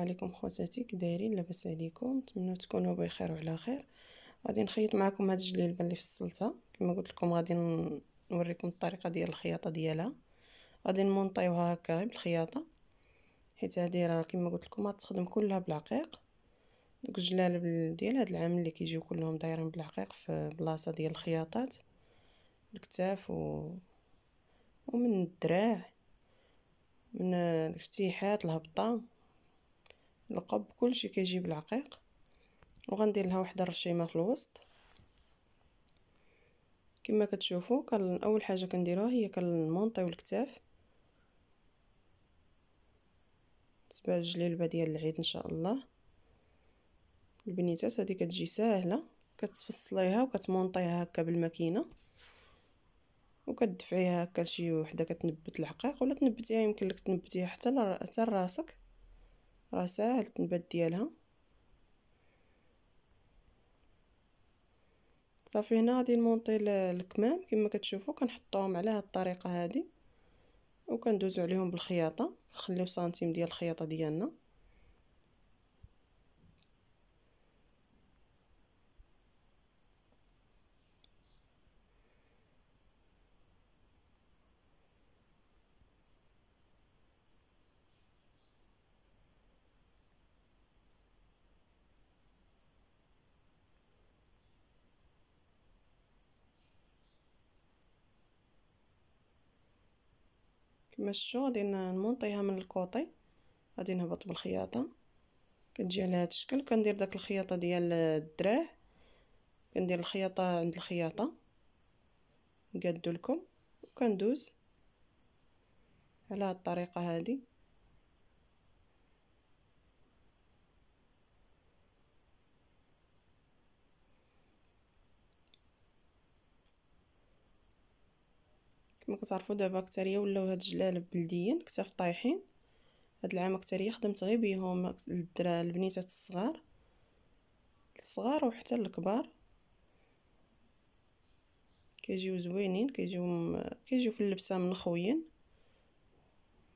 عليكم خواتاتي كدايرين لاباس عليكم نتمنى تكونوا بخير وعلى خير غادي نخيط معكم هاد الجليبه اللي في السلطه كما قلت لكم غادي نوريكم الطريقه ديال الخياطه ديالها غادي نمونطيوها هكا بالخياطه حيت هادي راه كما قلت لكم غتخدم كلها بالعقيق دوك الجلالب ديال هاد العام اللي كيجيو كلهم دايرين بالعقيق في بلاصه ديال الخياطات الكتاف و ومن الدراع من الفتيحات الهبطه القب كلشي كيجي بالعقيق وغندير لها واحد الرشيمه في الوسط كما كتشوفوا كان اول حاجه كنديروها هي كنمونطيو الكتاف تبع الجليلبه ديال العيد ان شاء الله البنيتات هذه كتجي ساهله كتفصليها وكتمونطيها هكا بالماكينه وكتدفعيها هكا لشي وحده كتنبت الحقيق ولا تنبتيها يمكن لك تنبتيها حتى حتى لراسك راه ساهل التنبات ديالها صافي هنا غادي نمونطي الكمام كما كتشوفوا كنحطوهم على هاد الطريقه هادي وكندوزو عليهم بالخياطه نخليو سنتيم ديال الخياطه ديالنا كنمشو غادي نمونطيها من الكوطي غادي نهبط بالخياطه كتجي على هذا الشكل كندير داك الخياطه ديال الدراع كندير الخياطه عند الخياطه قادو لكم وكندوز على هاد الطريقه هذه كما كتعرفوا دابا اكثريه ولاو هاد الجلال بلديين كتاف طايحين هاد العام اكثريه خدمت غير بيهم الدرا البنيتات الصغار الصغار وحتى الكبار كيجيو زوينين كيجيو كيجيو في اللبسه منخويين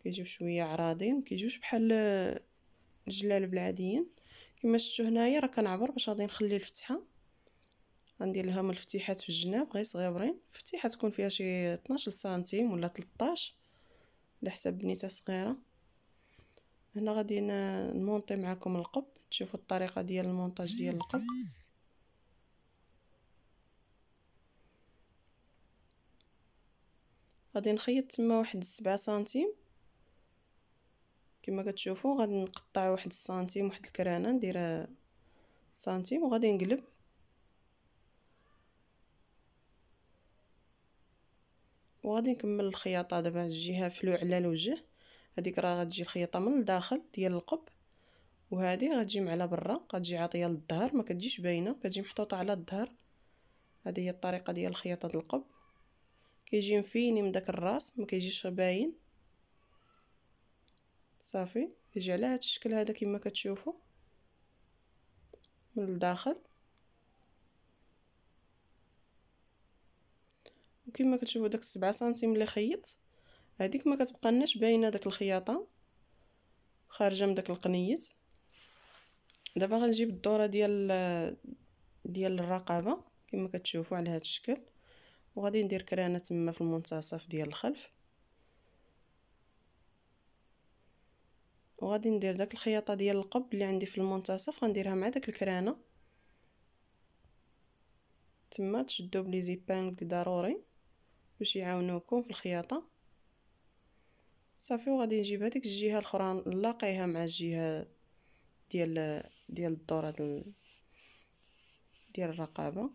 كيجيو شويه عراضين كيجيوش بحال الجلالب العاديين كما شفتوا هنايا راه كنعبر باش غادي نخلي الفتحه غندير لهم الفتيحات في الجناب غير صغيورين الفتيحه تكون فيها شي 12 سنتيم ولا 13 على حساب بنيته صغيره هنا غادي نمونطي معكم القب تشوفوا الطريقه ديال المونتاج ديال القب غادي نخيط تما واحد 7 سنتيم كما كتشوفوا غادي نقطع واحد السنتيم واحد الكرانه ندير سنتيم وغادي نقلب وغادي نكمل الخياطه دابا الجهه فلو على الوجه هذيك راه غتجي الخياطه من الداخل ديال القب وهذه غتجي على برا غتجي عاطيه للظهر ما كتجيش باينه كتجي محطوطه على الظهر هذه هي الطريقه ديال الخياطه ديال القب كيجي مفيني من داك الراس ما كيجيش باين صافي كيجي على هذا الشكل هذا كما كتشوفوا من الداخل وكما كتشوفوا داك السبعة سنتيم اللي خيطت هذيك ما كتبقى لناش باينه داك الخياطه خارجه من داك القنيت دابا غنجيب الدوره ديال ديال الرقبه كما كتشوفوا على هذا الشكل وغادي ندير كرانه تما في المنتصف ديال الخلف وغادي ندير داك الخياطه ديال القب اللي عندي في المنتصف غنديرها مع داك الكرانه تما تشدو بلي زيبان ضروري باش يعاونوكم في الخياطه صافي وغادي نجيب هذيك الجهه الاخرى نلاقيها مع الجهه ديال ديال الدوره ديال, ديال الرقابه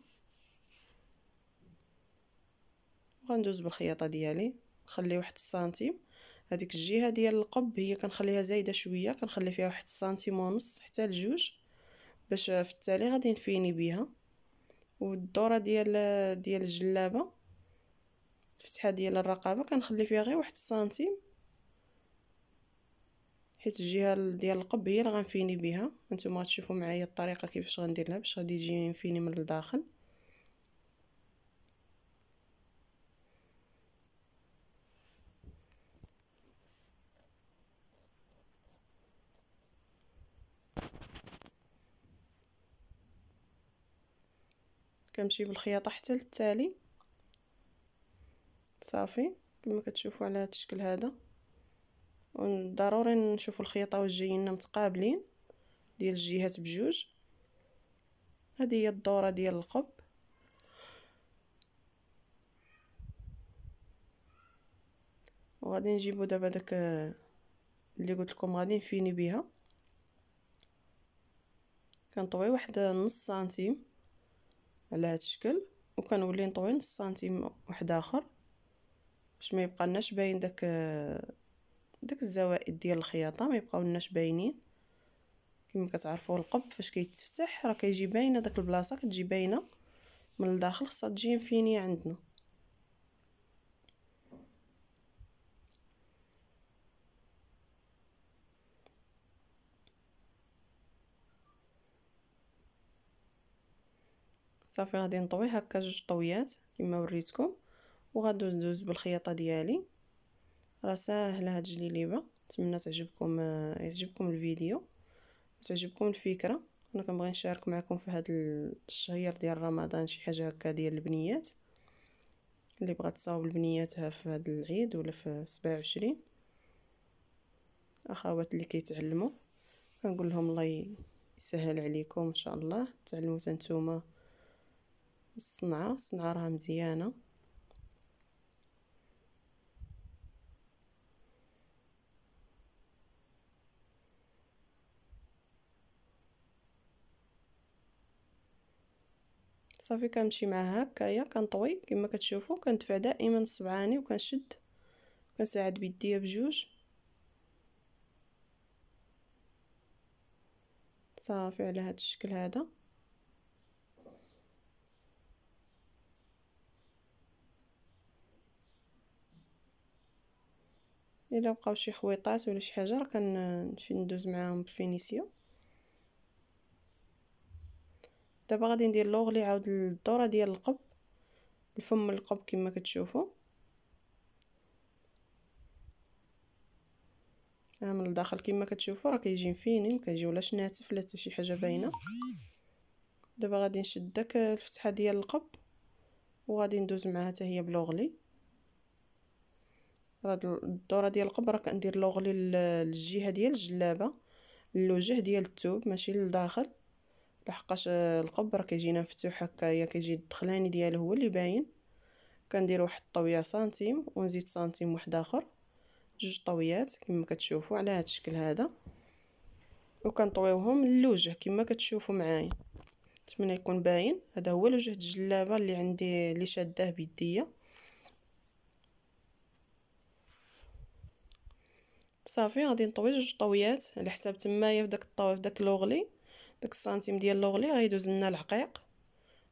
وغندوز بالخياطه ديالي نخلي واحد السنتيم هذيك الجهه ديال القب هي كنخليها زايده شويه كنخلي فيها واحد السنتيم ونص حتى لجوج باش في التالي غادي نفيني بها والدوره ديال ديال الجلابه الفتحه ديال الرقبه كنخلي فيها غير واحد السنتيم حيت الجهه ديال القب هي اللي غنفيني بها نتوما غتشوفوا معايا الطريقه كيفاش غندير لها باش غادي يجيني نفيني من الداخل كنمشي بالخياطه حتى للتالي صافي كما كتشوفوا على هذا الشكل هذا وضروري نشوفوا واش جايين متقابلين ديال الجهات بجوج هذه هي الدوره ديال القب وغادي نجيبو دابا داك اللي قلت لكم غادي نفيني بها كنطوي واحد نص سنتيم على هذا الشكل وكنولي نطوي نص سنتيم واحد اخر باش ما يبقى لناش باين داك داك الزوائد ديال الخياطه ما يبقاو لناش باينين كما كتعرفوا القب فاش كيتفتح راه كيجي باينه داك البلاصه كتجي باينه من الداخل خصها تجي فيني عندنا صافي غادي نطوي هكا جوج طويات كما وريتكم وغندوز ندوز بالخياطه ديالي راه ساهله هاد الجليبه نتمنى تعجبكم آه، يعجبكم الفيديو وتعجبكم الفكره انا كنبغي نشارك معكم في هاد الشهير ديال رمضان شي حاجه هكا ديال البنيات اللي بغات تصاوب لبنياتها في هاد العيد ولا في 27 اخوات اللي كيتعلموا كنقول لهم الله يسهل عليكم ان شاء الله تعلموا نتوما الصنعه الصنعه راها مزيانه صافي كنمشي معها هكايا كنطوي كما كتشوفوا كندفع دائما بصبعاني وكنشد كنساعد بيديا بجوج صافي على هذا الشكل هذا الا بقاو شي خويطات ولا شي حاجه راه كندوز معاهم بالفينيسيو دابا غادي ندير لوغلي عاود الدوره ديال القب الفم القب كما كتشوفوا ها من الداخل كما كتشوفوا راه كيجي فينين مكيجيو لاش شناتف لا حتى شي حاجه باينه دابا غادي نشد داك الفتحه ديال القب وغادي ندوز معها حتى هي بلوغلي راه الدوره ديال القب راه كندير لوغلي للجهه ديال الجلابه الوجه ديال الثوب ماشي للداخل لحقاش آه، القب راه كيجينا مفتوح هكايا كيجي الدخلاني ديالو هو اللي باين كندير واحد الطويه سنتيم ونزيد سنتيم واحد اخر جوج طويات كما كتشوفوا على هذا الشكل هذا وكنطويوهم للوجه كما كتشوفوا معايا نتمنى يكون باين هذا هو الوجه الجلابه اللي عندي اللي شاداه بيديا صافي غادي نطوي جوج طويات على حساب تمايا في داك الطوي في داك لوغلي داك السنتيم ديال لوغلي غيدوز لنا العقيق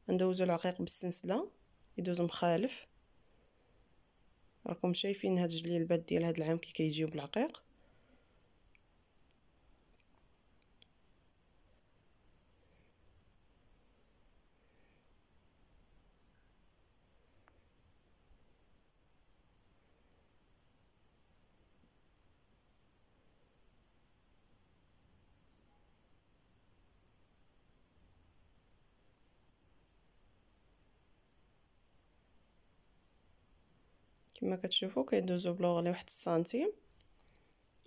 ندوزو العقيق بالسنسله يدوز مخالف راكم شايفين هاد الجليل البات ديال هاد العام كي كيجيو بالعقيق كما كتشوفوا كيدوزو بلوغلي واحد السنتيم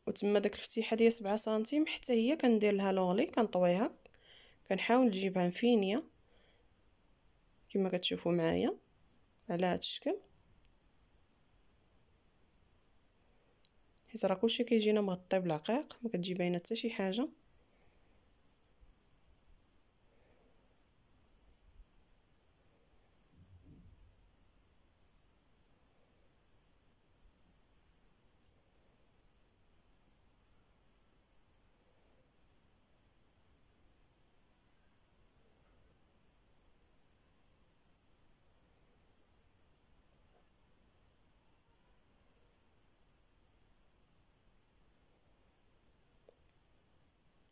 وتما داك الفتيحه ديال سبعة سنتيم حتى هي كندير لها لوغلي كنطويها كنحاول نجيبها مفينيه كما كتشوفوا معايا على هذا الشكل حيت راه كلشي كيجينا مغطي بالعقيق ما كتجي باينه حتى شي حاجه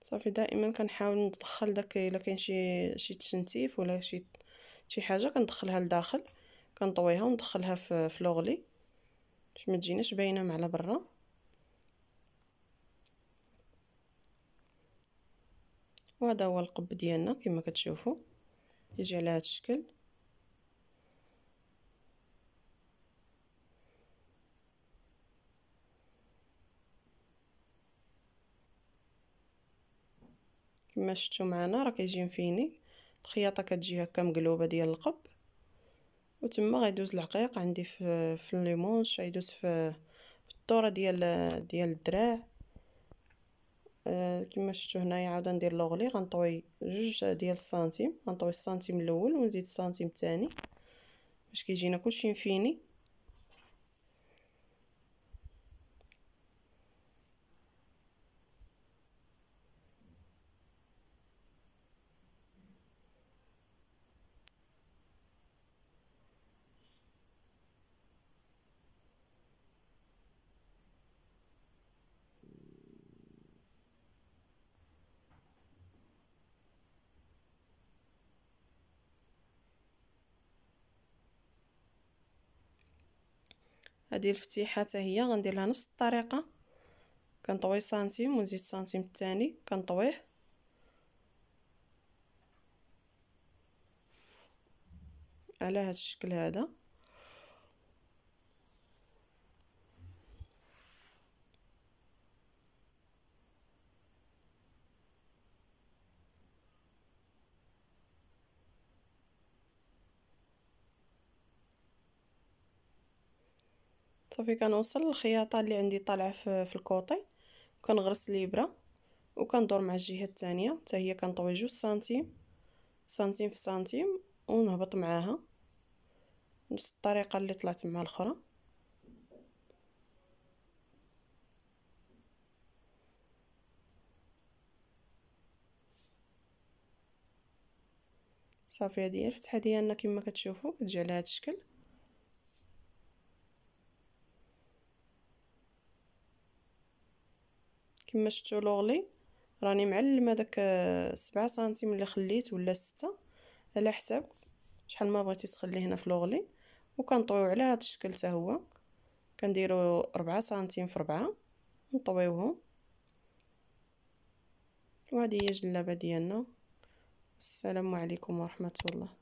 صافي دائما كنحاول ندخل داك الا كاين شي شي تشنتيف ولا شي شي حاجه كندخلها لداخل كنطويها وندخلها في في لوغلي باش ما تجيناش باينه على برا وهذا هو القب ديالنا كما كتشوفوا يجي على هذا الشكل كما شفتوا معنا راه كيجي مفيني الخياطه كتجي هكا مقلوبه ديال القب وتما غيدوز العقيق عندي في في ليمونش غيدوز في الطوره ديال ديال الدراع آه، كما شفتوا هنايا عاود ندير لوغلي غنطوي جوج ديال السنتيم غنطوي السنتيم الاول ونزيد السنتيم الثاني باش كيجينا كلشي مفيني هذه الفتيحه حتى هي لها نفس الطريقه كنطوي سنتيم ونزيد سنتيم الثاني كنطويه على هذا الشكل هذا صافي كنوصل الخياطه اللي عندي طالعه في الكوطي وكنغرس الابره وكندور مع الجهه الثانيه حتى هي كنطوي جوج سنتيم سنتيم في سنتيم ونهبط معاها نفس الطريقه اللي طلعت مع الاخرى صافي هذه الفتحه ديالنا كما كتشوفوا كتجي على هذا الشكل كما شفتوا لوغلي راني معلمه داك سبعة سنتيم اللي خليت ولا ستة على حساب شحال ما بغيتي تخلي هنا في لوغلي وكنطويو على هذا الشكل حتى هو كنديرو ربعة سنتيم في ربعة نطويوهم وهذه هي الجلابه ديالنا السلام عليكم ورحمه الله